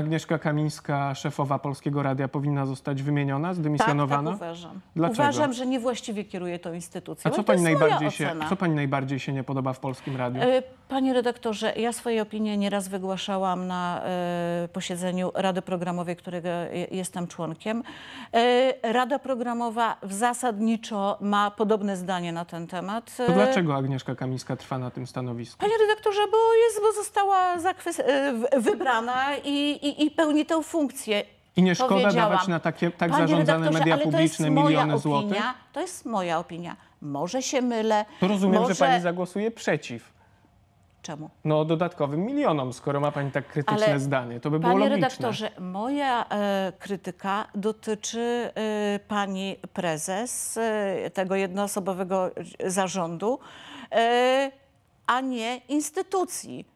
Agnieszka Kamińska, szefowa Polskiego Radia, powinna zostać wymieniona, zdymisjonowana? Tak, tak uważam. Dlaczego? Uważam, że niewłaściwie kieruje tą instytucję. A co no pani, najbardziej się, co pani najbardziej się nie podoba w Polskim Radiu? E, Panie redaktorze, ja swoje opinie nieraz wygłaszałam na y, posiedzeniu Rady Programowej, którego jestem członkiem. Y, Rada Programowa w zasadniczo ma podobne zdanie na ten temat. E, to dlaczego Agnieszka Kamińska trwa na tym stanowisku? Panie redaktorze, bo, jest, bo została wybrana i, i, i pełni tę funkcję. I nie szkoda dawać na takie, tak Panie zarządzane media publiczne miliony złotych? To jest moja opinia. Może się mylę. To rozumiem, może... że pani zagłosuje przeciw. Czemu? No dodatkowym milionom, skoro ma pani tak krytyczne Ale zdanie. To by było panie logiczne. Panie redaktorze, moja e, krytyka dotyczy e, pani prezes e, tego jednoosobowego zarządu, e, a nie instytucji.